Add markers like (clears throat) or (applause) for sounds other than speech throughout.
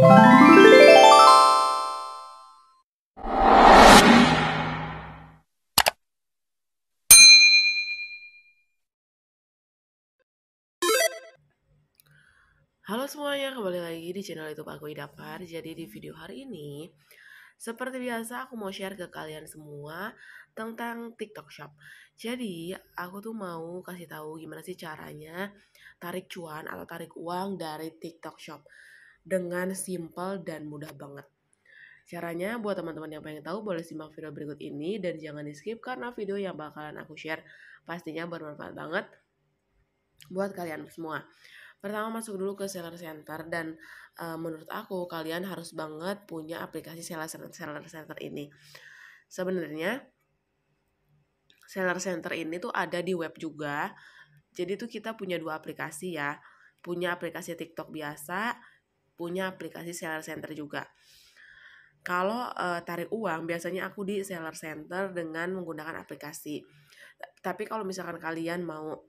Halo semuanya, kembali lagi di channel YouTube aku Idapar. Jadi di video hari ini, seperti biasa aku mau share ke kalian semua tentang TikTok Shop. Jadi aku tuh mau kasih tahu gimana sih caranya tarik cuan atau tarik uang dari TikTok Shop dengan simple dan mudah banget. Caranya buat teman-teman yang pengen tahu boleh simak video berikut ini dan jangan di skip karena video yang bakalan aku share pastinya bermanfaat banget buat kalian semua. Pertama masuk dulu ke seller center dan e, menurut aku kalian harus banget punya aplikasi seller center, seller center ini. Sebenarnya seller center ini tuh ada di web juga. Jadi tuh kita punya dua aplikasi ya. Punya aplikasi TikTok biasa punya aplikasi seller center juga. Kalau e, tarik uang biasanya aku di seller center dengan menggunakan aplikasi. Tapi kalau misalkan kalian mau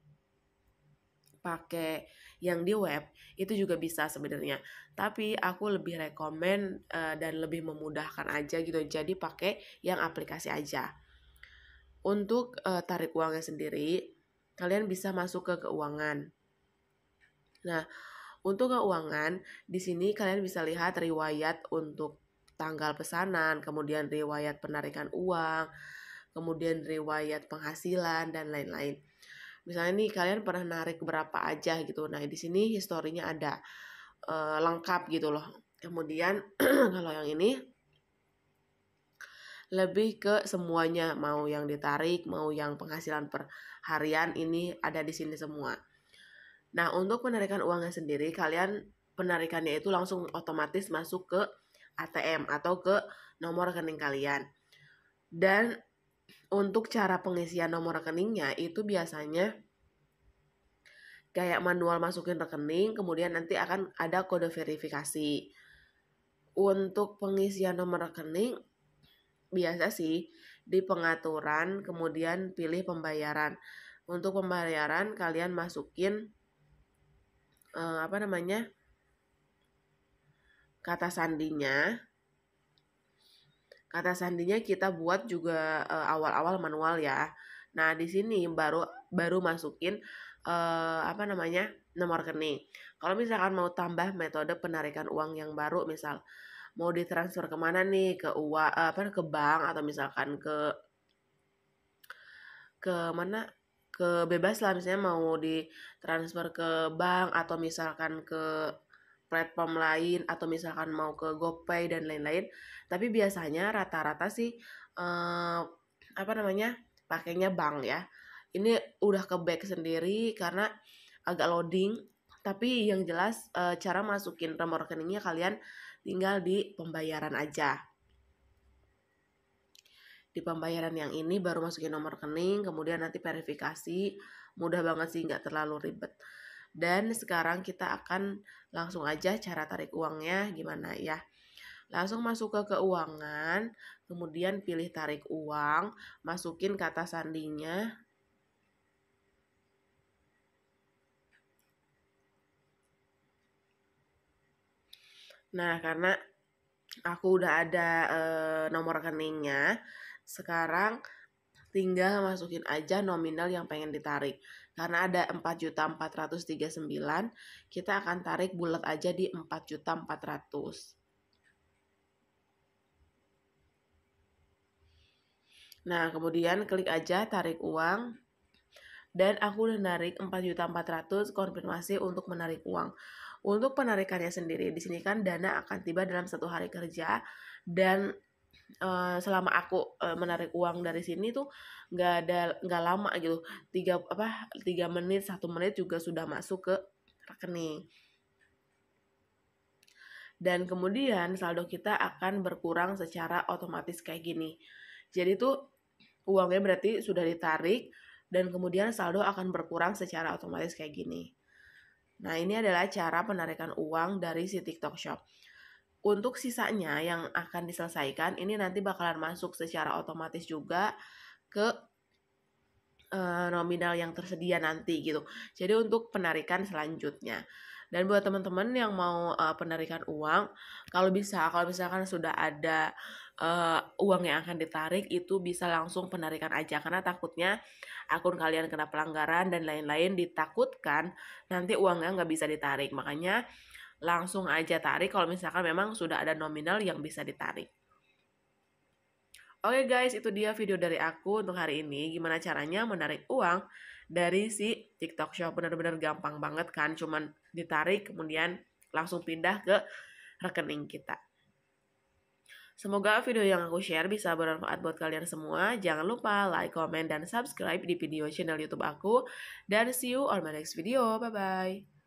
pakai yang di web itu juga bisa sebenarnya tapi aku lebih rekomen e, dan lebih memudahkan aja gitu jadi pakai yang aplikasi aja untuk e, tarik uangnya sendiri kalian bisa masuk ke keuangan nah untuk keuangan, di sini kalian bisa lihat riwayat untuk tanggal pesanan, kemudian riwayat penarikan uang, kemudian riwayat penghasilan dan lain-lain. Misalnya nih kalian pernah narik berapa aja gitu. Nah, di sini historinya ada e, lengkap gitu loh. Kemudian (clears throat) kalau yang ini lebih ke semuanya, mau yang ditarik, mau yang penghasilan per harian ini ada di sini semua. Nah, untuk penarikan uangnya sendiri, kalian penarikannya itu langsung otomatis masuk ke ATM atau ke nomor rekening kalian. Dan untuk cara pengisian nomor rekeningnya itu biasanya kayak manual masukin rekening, kemudian nanti akan ada kode verifikasi. Untuk pengisian nomor rekening biasa sih di pengaturan kemudian pilih pembayaran. Untuk pembayaran kalian masukin uh, apa namanya kata sandinya kata sandinya kita buat juga eh, awal-awal uh, manual ya nah di sini baru baru masukin uh, apa namanya nomor rekening kalau misalkan mau tambah metode penarikan uang yang baru misal mau ditransfer kemana nih ke uang apa ke bank atau misalkan ke ke mana ke bebas lah misalnya mau di transfer ke bank atau misalkan ke platform lain atau misalkan mau ke GoPay dan lain-lain tapi biasanya rata-rata sih eh, apa namanya pakainya bank ya ini udah ke back sendiri karena agak loading tapi yang jelas eh, cara masukin nomor rekeningnya kalian tinggal di pembayaran aja di pembayaran yang ini baru masukin nomor rekening kemudian nanti verifikasi mudah banget sih nggak terlalu ribet dan sekarang kita akan langsung aja cara tarik uangnya gimana ya langsung masuk ke keuangan kemudian pilih tarik uang masukin kata sandinya Nah, karena aku udah ada e, nomor rekeningnya, sekarang tinggal masukin aja nominal yang pengen ditarik. Karena ada 4.439, kita akan tarik bulat aja di 4.400. Nah, kemudian klik aja tarik uang. Dan aku udah narik 4.400 konfirmasi untuk menarik uang. Untuk penarikannya sendiri, di sini kan dana akan tiba dalam satu hari kerja dan Eh, selama aku eh, menarik uang dari sini tuh nggak ada nggak lama gitu tiga apa tiga menit satu menit juga sudah masuk ke rekening dan kemudian saldo kita akan berkurang secara otomatis kayak gini. Jadi tuh uangnya berarti sudah ditarik dan kemudian saldo akan berkurang secara otomatis kayak gini. Nah, ini adalah cara penarikan uang dari si TikTok Shop untuk sisanya yang akan diselesaikan ini nanti bakalan masuk secara otomatis juga ke e, nominal yang tersedia nanti gitu. Jadi untuk penarikan selanjutnya. Dan buat teman-teman yang mau e, penarikan uang, kalau bisa kalau misalkan sudah ada e, uang yang akan ditarik itu bisa langsung penarikan aja karena takutnya akun kalian kena pelanggaran dan lain-lain ditakutkan nanti uangnya nggak bisa ditarik. Makanya langsung aja tarik kalau misalkan memang sudah ada nominal yang bisa ditarik. Oke guys, itu dia video dari aku untuk hari ini. Gimana caranya menarik uang dari si TikTok Shop. Benar-benar gampang banget kan, cuman ditarik kemudian langsung pindah ke rekening kita. Semoga video yang aku share bisa bermanfaat buat kalian semua. Jangan lupa like, comment, dan subscribe di video channel YouTube aku. Dan see you on my next video. Bye-bye.